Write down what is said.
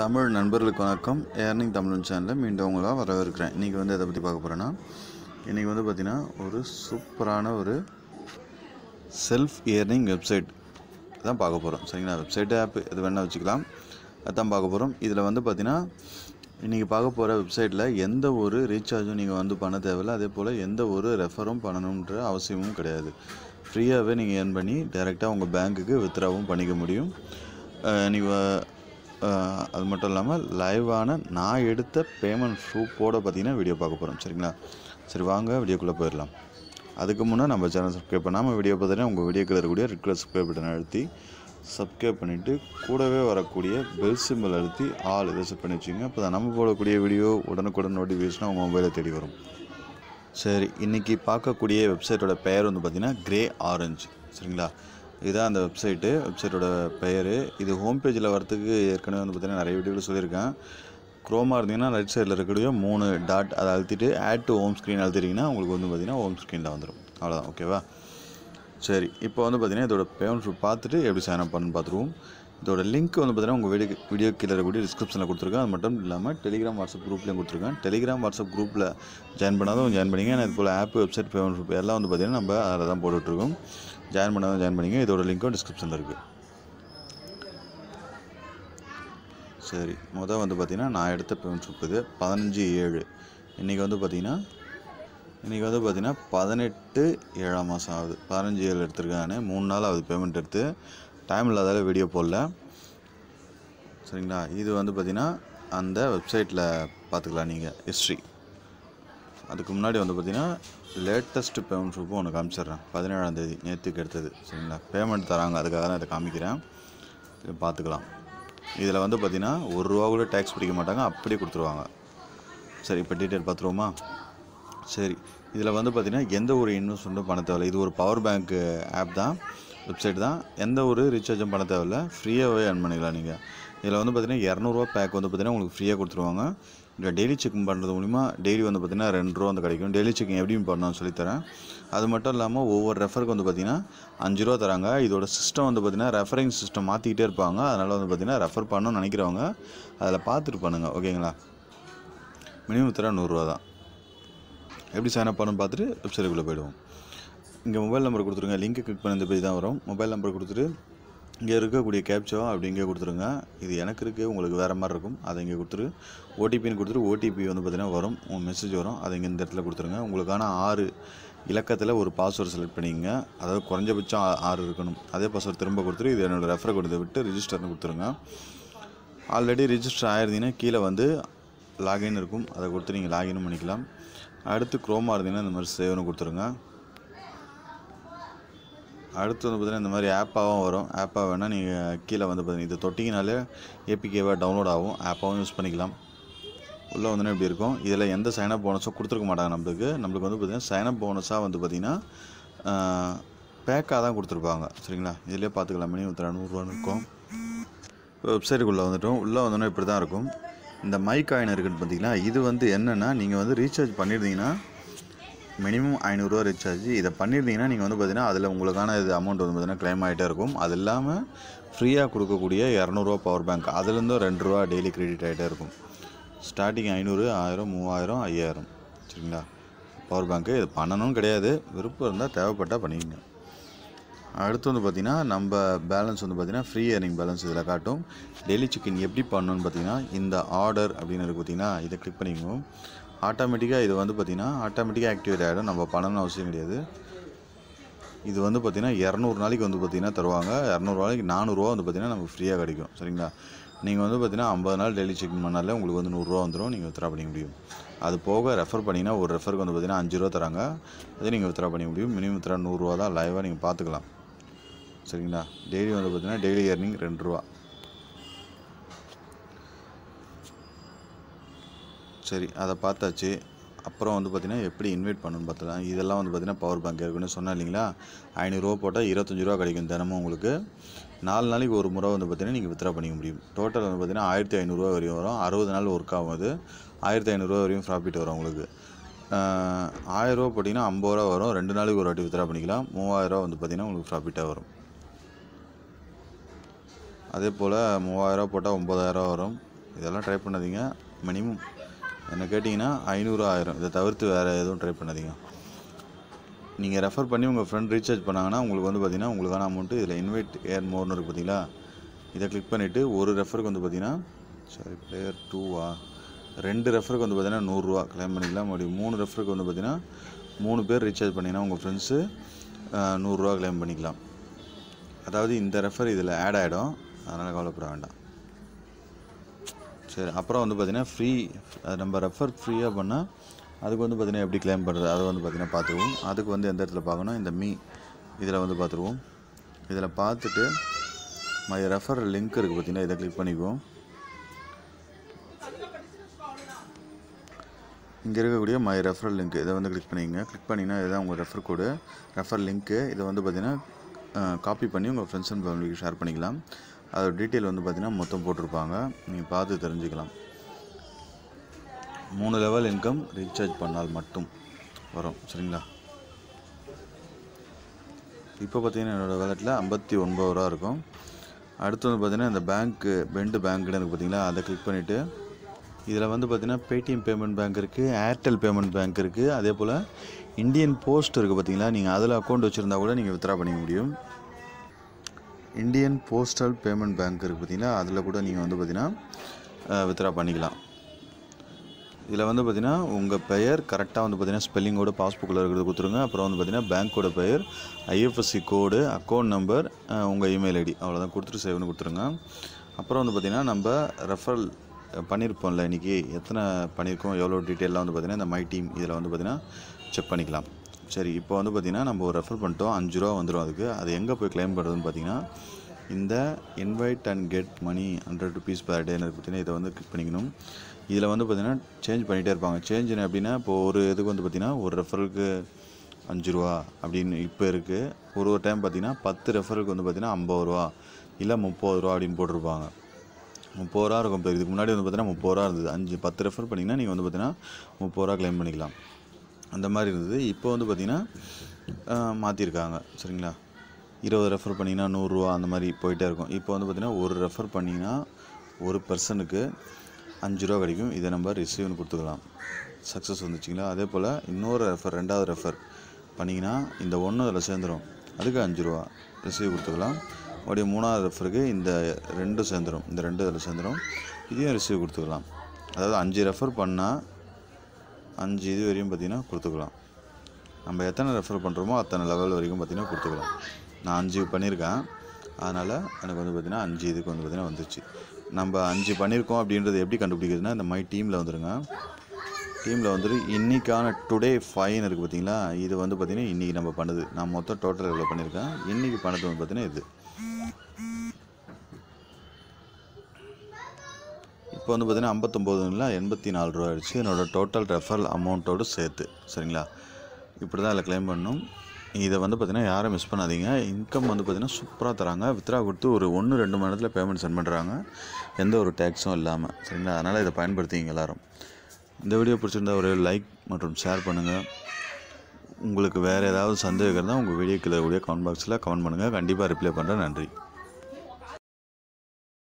தமிழ் நண்பர்களுக்கு வணக்கம் ஏர்னிங் தமிழ் சேனலில் மீண்டும் உங்களாக வரவேற்கிறேன் இன்றைக்கி வந்து எதை பற்றி பார்க்க போகிறேன்னா இன்றைக்கி வந்து பார்த்திங்கன்னா ஒரு சூப்பரான ஒரு செல்ஃப் ஏர்னிங் வெப்சைட் தான் பார்க்க போகிறோம் சரிங்களா வெப்சைட் ஆப் எது வேணால் வச்சுக்கலாம் அதுதான் பார்க்க போகிறோம் இதில் வந்து பார்த்திங்கன்னா இன்றைக்கி பார்க்க போகிற வெப்சைட்டில் எந்த ஒரு ரீசார்ஜும் நீங்கள் வந்து பண்ண தேவையில்ல அதே போல் எந்த ஒரு ரெஃபரும் பண்ணணுன்ற அவசியமும் கிடையாது ஃப்ரீயாகவே நீங்கள் ஏர்ன் பண்ணி டைரெக்டாக உங்கள் பேங்க்குக்கு வித்ராவும் பண்ணிக்க முடியும் நீங்கள் அது மட்டும் இல்லாமல் லைவான நான் எடுத்த பேமெண்ட் ப்ரூஃபோடு பார்த்திங்கன்னா வீடியோ பார்க்க போகிறோம் சரிங்களா சரி வாங்க வீடியோக்குள்ளே போயிடலாம் அதுக்கு முன்னே நம்ம சேனல் சப்ஸ்கிரைப் பண்ணாமல் வீடியோ பார்த்தீங்கன்னா உங்கள் வீடியோக்கு இருக்கக்கூடிய ரெட் சப்ஸ்கிரைப் பட்டன் அழுத்தி சப்ஸ்கிரைப் பண்ணிவிட்டு கூடவே வரக்கூடிய பெல் சிம்பிள் அழுத்தி ஆல் இதை செட் பண்ணி வச்சுங்க அப்போ தான் நம்ம போடக்கூடிய வீடியோ உடனுக்குடன் நோட்டிஃபிகேஷனாக உங்கள் மொபைலில் தேடி வரும் சரி இன்றைக்கி பார்க்கக்கூடிய வெப்சைட்டோட பெயர் வந்து பார்த்திங்கன்னா க்ரே ஆரஞ்சு சரிங்களா இதுதான் அந்த வெப்சைட்டு வெப்சைட்டோட பெயர் இது ஹோம் பேஜில் வரத்துக்கு ஏற்கனவே வந்து பார்த்திங்கன்னா நிறைய வீடியோவில் சொல்லியிருக்கேன் குரோமாக இருந்தீங்கன்னா ரைட் சைடில் இருக்கக்கூடிய மூணு டாட் அதை அழுத்திட்டு ஆட் டு ஹோம் ஸ்க்ரீன் அழுத்திட்டிங்கன்னா உங்களுக்கு வந்து பார்த்தீங்கன்னா ஹோம் ஸ்க்ரீனில் வந்துடும் அவ்வளோதான் ஓகேவா சரி இப்போ வந்து பார்த்திங்கன்னா இதோட பேமெண்ட் பார்த்துட்டு எப்படி சைன் அப் பண்ணுன்னு பார்த்துருவோம் இதோட லிங்க் வந்து பார்த்தீங்கன்னா உங்கள் வீடியோ வீடியோ கீழே இருக்கக்கூடிய டிஸ்கிரிப்ஷனில் கொடுத்துருக்கேன் அது மட்டும் இல்லாமல் டெலிகிராம் வாட்ஸ்அப் குரூப்லேயும் கொடுத்துருக்கேன் டெலிகிராம் வாட்ஸ்அப் குரூப்பில் ஜாயின் பண்ணாதான் ஜாயின் பண்ணிங்க ஏன்னா இது போல் ஆப் வெப்சைட் பேமெண்ட் எல்லாம் வந்து பார்த்திங்கன்னா நம்ம அதில் தான் போட்டுட்ருக்கோம் ஜாயின் பண்ணாதான் ஜாயின் பண்ணிங்க இதோட லிங்க்கும் டிஸ்கிரிப்ஷனில் இருக்குது சரி மொதல் வந்து பார்த்திங்கன்னா நான் எடுத்த பேமெண்ட் ரூப் இது பதினஞ்சு ஏழு இன்றைக்கி வந்து பார்த்திங்கன்னா இன்றைக்கி வந்து பார்த்திங்கன்னா பதினெட்டு ஏழாம் மாதம் ஆகுது பதினஞ்சு ஏழு எடுத்திருக்கானே மூணு நாள் ஆகுது பேமெண்ட் எடுத்து டைம் இல்லாதால வீடியோ போடல சரிங்களா இது வந்து பார்த்திங்கன்னா அந்த வெப்சைட்டில் பார்த்துக்கலாம் நீங்கள் ஹிஸ்ட்ரி அதுக்கு முன்னாடி வந்து பார்த்திங்கன்னா லேட்டஸ்ட் பேமெண்ட் ப்ரூஃபும் ஒன்று காமிச்சிடுறேன் பதினேழாந்தேதி நேற்றுக்கு எடுத்தது சரிங்களா பேமெண்ட் தராங்க அதுக்காக தான் இதை காமிக்கிறேன் இதை பார்த்துக்கலாம் இதில் வந்து பார்த்திங்கன்னா ஒரு ரூபா கூட டேக்ஸ் பிடிக்க மாட்டாங்க அப்படியே கொடுத்துருவாங்க சரி இப்போ டீட்டெயில் பார்த்துருவோமா சரி இதில் வந்து பார்த்திங்கன்னா எந்த ஒரு இன்வெஸ்ட்மெண்ட்டும் பண்ண தேவையில்லை இது ஒரு பவர் பேங்க்கு ஆப் தான் வெப்சைட் தான் எந்த ஒரு ரீசார்ஜும் பண்ண தேவையில்ல ஃப்ரீயாகவே ஏர்ன் பண்ணிக்கலாம் நீங்கள் இதில் வந்து பார்த்தீங்கன்னா இரநூறுவா பேக் வந்து பார்த்தீங்கன்னா உங்களுக்கு ஃப்ரீயாக கொடுத்துருவாங்க இல்லை டெய்லி செக்கிங் பண்ணுறது மூலிமா டெய்லி வந்து பார்த்திங்கன்னா ரெண்டு ரூபா வந்து கிடைக்கும் டெய்லி செக்கிங் எப்படியும் பண்ணணும்னு சொல்லித்தரேன் அது மட்டும் இல்லாமல் ஒவ்வொரு ரெஃபருக்கு வந்து பார்த்திங்கன்னா அஞ்சு ரூபா தராங்க இதோட சிஸ்டம் வந்து பார்த்திங்கன்னா ரெஃபரிங் சிஸ்டம் மாற்றிக்கிட்டே இருப்பாங்க அதனால் வந்து பார்த்திங்கன்னா ரெஃபர் பண்ணணும்னு நினைக்கிறவங்க அதில் பார்த்துட்டு பண்ணுங்கள் ஓகேங்களா மினிமம் தர நூறுரூவா தான் எப்படி சைன் அப் பண்ணணும்னு பார்த்துட்டு வெப்சைட்டுக்குள்ளே போயிடுவோம் இங்கே மொபைல் நம்பர் கொடுத்துருங்க லிங்க் கிளிக் பண்ண இந்த பேஜ் தான் வரும் மொபைல் நம்பர் கொடுத்துட்டு இங்கே இருக்கக்கூடிய கேப்ச்சோ அப்படி இங்கே கொடுத்துருங்க இது எனக்கு இருக்குது உங்களுக்கு வேறு மாதிரி இருக்கும் அதை இங்கே கொடுத்துரு ஓடிபின்னு கொடுத்துட்டு ஓடிபி வந்து பார்த்திங்கன்னா வரும் உங்கள் மெசேஜ் வரும் அதை இங்கே இந்த இடத்துல கொடுத்துருங்க உங்களுக்கான ஆறு இலக்கத்தில் ஒரு பாஸ்வேர்டு செலக்ட் பண்ணிங்க அதாவது குறைஞ்சபட்சம் ஆறு இருக்கணும் அதே பாஸ்வேர்டு திரும்ப கொடுத்துரு இது என்னோடய ரெஃபர் கொடுத்து விட்டு ரிஜிஸ்டர்னு கொடுத்துருங்க ஆல்ரெடி ரிஜிஸ்டர் ஆயிருந்தீங்கன்னா கீழே வந்து லாகின் இருக்கும் அதை கொடுத்து நீங்கள் லாகினும் பண்ணிக்கலாம் அடுத்து குரோமாக இருந்தீங்கன்னா இந்த மாதிரி சேவ்னு கொடுத்துருங்க அடுத்து வந்து பார்த்திங்கன்னா இந்த மாதிரி ஆப்பாகவும் வரும் ஆப்பாக வேணால் நீங்கள் கீழே வந்து பார்த்தீங்கன்னா இது தொட்டிங்கனாலே ஏபிகேவாக டவுன்லோட் ஆகும் ஆப்பாகவும் யூஸ் பண்ணிக்கலாம் உள்ளே வந்தோன்னா இப்படி இருக்கும் இதில் எந்த சைனப் போனஸும் கொடுத்துருக்க மாட்டாங்க நம்மளுக்கு நம்மளுக்கு வந்து பார்த்திங்கன்னா சைனப் போனஸாக வந்து பார்த்திங்கன்னா பேக்காக தான் கொடுத்துருப்பாங்க சரிங்களா இதிலே பார்த்துக்கலாம் மணி ஒரு நூறுரூவான்னு இருக்கும் வெப்சைட்டுக்குள்ளே வந்துட்டோம் உள்ளே வந்தோன்னா இப்படி தான் இருக்கும் இந்த மைக் காயின் இருக்குன்னு பார்த்தீங்கன்னா இது வந்து என்னென்னா நீங்கள் வந்து ரீசார்ஜ் பண்ணியிருந்தீங்கன்னா மினிமம் ஐநூறுரூவா ரீசார்ஜ் இதை பண்ணியிருந்தீங்கன்னா நீங்கள் வந்து பார்த்தீங்கன்னா அதில் உங்களுக்கான இது அமௌண்ட் வந்து பார்த்தீங்கன்னா க்ளைம் ஆகிட்டே இருக்கும் அது இல்லாமல் ஃப்ரீயாக கொடுக்கக்கூடிய இரநூறுவா பவர் பேங்க் அதுலேருந்தும் ரெண்டு ரூபா டெய்லி கிரெடிட் ஆகிட்டே இருக்கும் ஸ்டார்டிங் ஐநூறு ஆயிரம் மூவாயிரம் ஐயாயிரம் சரிங்களா பவர் பேங்க்கு இது பண்ணணும் கிடையாது விருப்பம் இருந்தால் தேவைப்பட்டால் பண்ணிக்கங்க அடுத்து வந்து பார்த்திங்கன்னா நம்ம பேலன்ஸ் வந்து பார்த்திங்கன்னா ஃப்ரீ இயர்னிங் பேலன்ஸ் இதில் காட்டும் டெய்லி சிக்கன் எப்படி பண்ணணும்னு பார்த்திங்கன்னா இந்த ஆர்டர் அப்படின்னு இருக்குது பார்த்திங்கன்னா இதை கிளிக் பண்ணிக்கோங்க ஆட்டோமேட்டிக்காக இது வந்து பார்த்திங்கன்னா ஆட்டோமேட்டிக்காக ஆக்டிவேட் ஆகிடும் நம்ம பண்ணணும் அவசியம் கிடையாது இது வந்து பார்த்திங்கன்னா இரநூறு நாளைக்கு வந்து பார்த்திங்கன்னா தருவாங்க இரநூறு நாளைக்கு நானூறுரூவா வந்து பார்த்திங்கன்னா நமக்கு ஃப்ரீயாக கிடைக்கும் சரிங்களா நீங்கள் வந்து பார்த்திங்கன்னா ஐம்பது நாள் டெய்லி செக் பண்ணாலே உங்களுக்கு வந்து நூறுரூவா வந்துடும் நீங்கள் வித்ரா பண்ணிக்க முடியும் அது போக ரெஃபர் பண்ணிங்கன்னா ஒரு ரெஃபருக்கு வந்து பார்த்திங்கன்னா அஞ்சு ரூபா தராங்க அதே நீங்கள் வித்ரா பண்ணிக்க முடியும் மினிமம் வித்ரா நூறுரூவா தான் லைவாக நீங்கள் பார்த்துக்கலாம் சரிங்களா டெய்லி வந்து பார்த்திங்கன்னா டெய்லி இயர்னிங் ரெண்டு ரூபா சரி அதை பார்த்தாச்சு அப்புறம் வந்து பார்த்திங்கன்னா எப்படி இன்வைட் பண்ணணும்னு பார்த்தா இதெல்லாம் வந்து பார்த்திங்கன்னா பவர் பேங்க் இருக்குன்னு சொன்னால் இல்லைங்களா ஐநூறுரூவா போட்டால் இருபத்தஞ்சி ரூபா கிடைக்கும் தினமும் உங்களுக்கு நாலு நாளைக்கு ஒரு முறை வந்து பார்த்திங்கன்னா நீங்கள் வித்ரா பண்ணிக்க முடியும் டோட்டல் வந்து பார்த்திங்கன்னா ஆயிரத்தி ஐநூறுரூவா வரையும் வரும் அறுபது நாள் ஒர்க் ஆகும் அது ஆயிரத்தி ஐநூறுரூவா வரையும் ப்ராஃபிட் வரும் உங்களுக்கு ஆயிரரூவா போட்டிங்கன்னா ஐம்பது ரூபா வரும் ரெண்டு நாளைக்கு ஒரு வாட்டி வித்ரா பண்ணிக்கலாம் மூவாயிரரூவா வந்து பார்த்திங்கன்னா உங்களுக்கு ப்ராஃபிட்டாக வரும் அதே போல் மூவாயிரரூவா போட்டால் ஒம்பதாயிரரூவா வரும் இதெல்லாம் ட்ரை பண்ணாதீங்க மினிமம் என்ன கேட்டிங்கன்னா ஐநூறு ஆயிரம் இதை தவிர்த்து வேறு எதுவும் ட்ரை பண்ணாதீங்க நீங்கள் ரெஃபர் பண்ணி உங்கள் ஃப்ரெண்ட் ரீசார்ஜ் பண்ணாங்கன்னா உங்களுக்கு வந்து பார்த்திங்கன்னா உங்களுக்கான அமௌண்ட்டு இதில் இன்வைட் ஏர் மோர்னு இருக்குது பார்த்தீங்களா இதை கிளிக் பண்ணிவிட்டு ஒரு ரெஃபருக்கு வந்து பார்த்திங்கன்னா சாரி பிளேயர் டூவா ரெண்டு ரெஃபருக்கு வந்து பார்த்திங்கன்னா நூறுரூவா கிளைம் பண்ணிக்கலாம் மறுபடியும் மூணு ரெஃபருக்கு வந்து பார்த்திங்கன்னா மூணு பேர் ரீசார்ஜ் பண்ணிங்கன்னா உங்கள் ஃப்ரெண்ட்ஸு நூறுரூவா கிளைம் பண்ணிக்கலாம் அதாவது இந்த ரெஃபர் இதில் ஆட் ஆகிடும் அதனால் கவலைப்பட வேண்டாம் சரி அப்புறம் வந்து பார்த்தீங்கன்னா ஃப்ரீ நம்ம ரெஃபர் ஃப்ரீயாக பண்ணால் அதுக்கு வந்து பார்த்திங்கன்னா எப்படி கிளைம் பண்ணுறது அதை வந்து பார்த்தீங்கன்னா பார்த்துருவோம் அதுக்கு வந்து எந்த இடத்துல பார்க்கணும் இந்த மீ இதில் வந்து பார்த்துருவோம் இதில் பார்த்துட்டு மை ரெஃபர் லிங்க் இருக்குது பார்த்தீங்கன்னா இதை கிளிக் பண்ணிக்குவோம் இங்கே இருக்கக்கூடிய மை ரெஃபர் லிங்க் இதை வந்து கிளிக் பண்ணிக்கோங்க கிளிக் பண்ணிங்கன்னா இதுதான் உங்கள் ரெஃபர் கோடு ரெஃபர் லிங்க்கு இதை வந்து பார்த்திங்கன்னா காப்பி பண்ணி உங்கள் ஃப்ரெண்ட்ஸ் அண்ட் ஃபேமிலிக்கு ஷேர் பண்ணிக்கலாம் அதோட டீட்டெயில் வந்து பார்த்திங்கன்னா மொத்தம் போட்டிருப்பாங்க நீங்கள் பார்த்து தெரிஞ்சுக்கலாம் மூணு லெவல் இன்கம் ரீசார்ஜ் பண்ணால் மட்டும் வரும் சரிங்களா இப்போ பார்த்திங்கன்னா என்னோடய வேலட்டில் ஐம்பத்தி ஒன்பது ரூபா இருக்கும் அடுத்து வந்து பார்த்திங்கன்னா இந்த பேங்க்கு பெண்டு பேங்க்குன்னு இருக்குது பார்த்திங்களா அதை கிளிக் பண்ணிவிட்டு இதில் வந்து பார்த்திங்கன்னா பேடிஎம் பேமெண்ட் பேங்க் இருக்குது ஏர்டெல் பேமெண்ட் பேங்க் இருக்குது அதே போல் இந்தியன் போஸ்ட் இருக்குது பார்த்திங்களா நீங்கள் அதில் அக்கௌண்ட் வச்சுருந்தா கூட நீங்கள் வித்ரா பண்ணிக்க முடியும் இந்தியன் போஸ்டல் பேமெண்ட் பேங்க் இருக்குது பார்த்திங்கன்னா அதில் கூட நீங்கள் வந்து பார்த்திங்கன்னா வித்ரா பண்ணிக்கலாம் இதில் வந்து பார்த்திங்கன்னா உங்கள் பெயர் கரெக்டாக வந்து பார்த்திங்கன்னா ஸ்பெல்லிங்கோடு பாஸ்புக்கில் இருக்கிறது கொடுத்துருங்க அப்புறம் வந்து பார்த்திங்கன்னா பேங்க்கோட பெயர் ஐஎஃப்எஸ்சி கோடு அக்கௌண்ட் நம்பர் உங்கள் இமெயில் ஐடி அவ்வளோதான் கொடுத்துட்டு சேவ்னு கொடுத்துருங்க அப்புறம் வந்து பார்த்திங்கன்னா நம்ம ரெஃபரல் பண்ணியிருப்போம்ல இன்றைக்கி எத்தனை பண்ணியிருக்கோம் எவ்வளோ டீட்டெயிலாக வந்து பார்த்திங்கன்னா இந்த மை டீம் இதில் வந்து பார்த்திங்கன்னா செக் பண்ணிக்கலாம் சரி இப்போ வந்து பார்த்திங்கன்னா நம்ம ஒரு ரெஃபர் பண்ணிட்டோம் அஞ்சு ரூபா வந்துடும் அதுக்கு அது எங்கே போய் கிளைம் பண்ணுறதுன்னு பார்த்தீங்கன்னா இந்த invite and get money hundred rupees per டேன்னு பார்த்தீங்கன்னா இதை வந்து கிளிக் பண்ணிக்கணும் இதில் வந்து பார்த்திங்கன்னா சேஞ்ச் பண்ணிகிட்டே இருப்பாங்க சேஞ்ச் அப்படின்னா இப்போ ஒரு இதுக்கு வந்து பார்த்திங்கன்னா ஒரு ரெஃபருக்கு அஞ்சு ரூபா அப்படின்னு இப்போ இருக்குது ஒரு ஒரு டைம் பார்த்திங்கன்னா பத்து ரெஃபருக்கு வந்து பார்த்திங்கன்னா ஐம்பது ரூபா இல்லை முப்பது ரூபா அப்படின்னு போட்டிருப்பாங்க முப்பது ரூபா இருக்கும் இப்போ இதுக்கு முன்னாடி வந்து பார்த்திங்கன்னா முப்பது ரூபா இருந்தது அஞ்சு பத்து ரெஃபர் பண்ணிங்கன்னா நீங்கள் வந்து பார்த்திங்கன்னா முப்பது ரூபா கிளைம் பண்ணிக்கலாம் அந்த மாதிரி இருந்தது இப்போ வந்து பார்த்திங்கன்னா மாற்றிருக்காங்க சரிங்களா இருபது ரெஃபர் பண்ணிங்கன்னா நூறுரூவா அந்த மாதிரி போயிட்டே இருக்கும் இப்போ வந்து பார்த்திங்கன்னா ஒரு ரெஃபர் பண்ணிங்கன்னா ஒரு பர்சனுக்கு அஞ்சு ரூபா கிடைக்கும் இதை நம்ம ரிசீவ்னு கொடுத்துக்கலாம் சக்ஸஸ் வந்துச்சுங்களா அதே போல் இன்னொரு ரெஃபர் ரெண்டாவது ரெஃபர் பண்ணிங்கன்னா இந்த ஒன்று அதில் சேர்ந்துடும் அதுக்கு அஞ்சு ரூபா ரிசீவ் கொடுத்துக்கலாம் அப்படியே மூணாவது ரெஃபருக்கு இந்த ரெண்டும் சேர்ந்துடும் இந்த ரெண்டு அதில் சேர்ந்துடும் இதையும் ரிசீவ் கொடுத்துக்கலாம் அதாவது அஞ்சு ரெஃபர் பண்ணால் அஞ்சு இது வரையும் பார்த்திங்கன்னா கொடுத்துக்கலாம் நம்ம எத்தனை ரெஃபர் பண்ணுறோமோ அத்தனை லெவல் வரைக்கும் பார்த்திங்கன்னா கொடுத்துக்கலாம் நான் அஞ்சு பண்ணியிருக்கேன் அதனால் எனக்கு வந்து பார்த்திங்கன்னா அஞ்சு இதுக்கு வந்து பார்த்திங்கன்னா வந்துச்சு நம்ம அஞ்சு பண்ணியிருக்கோம் அப்படின்றது எப்படி கண்டுபிடிக்கிறதுனா இந்த மாதிரி டீமில் வந்துடுங்க டீமில் வந்துட்டு இன்றைக்கான டுடே ஃபைன் இருக்குது பார்த்திங்களா இது வந்து பார்த்திங்கன்னா இன்றைக்கி நம்ம பண்ணுது நான் மொத்தம் டோட்டல் எவ்வளோ பண்ணியிருக்கேன் இன்றைக்கி பண்ணது வந்து பார்த்திங்கன்னா இது இப்போ வந்து பார்த்தீங்கன்னா ஐம்பத்தொம்போதுங்களா எண்பத்தி நாலு ரூபா ஆயிடுச்சு என்னோடய டோட்டல் ரெஃபரல் அமௌண்ட்டோடு சேர்த்து சரிங்களா இப்படி தான் அதில் கிளைம் பண்ணும் இதை வந்து பார்த்திங்கன்னா யாரும் மிஸ் பண்ணாதீங்க இன்கம் வந்து பார்த்திங்கன்னா சூப்பராக தராங்க வித்ரா கொடுத்து ஒரு ஒன்று ரெண்டு மணி நேரத்தில் பேமெண்ட் சென்ட் பண்ணுறாங்க எந்த ஒரு டேக்ஸும் இல்லாமல் சரிங்களா அதனால் இதை பயன்படுத்திங்க எல்லோரும் இந்த வீடியோ பிடிச்சிருந்தா ஒரு லைக் மற்றும் ஷேர் பண்ணுங்கள் உங்களுக்கு வேறு ஏதாவது சந்தேகம் இருந்தால் உங்கள் வீடியோ கீழே கமெண்ட் பாக்ஸில் கமெண்ட் பண்ணுங்கள் கண்டிப்பாக ரிப்ளை பண்ணுறேன் நன்றி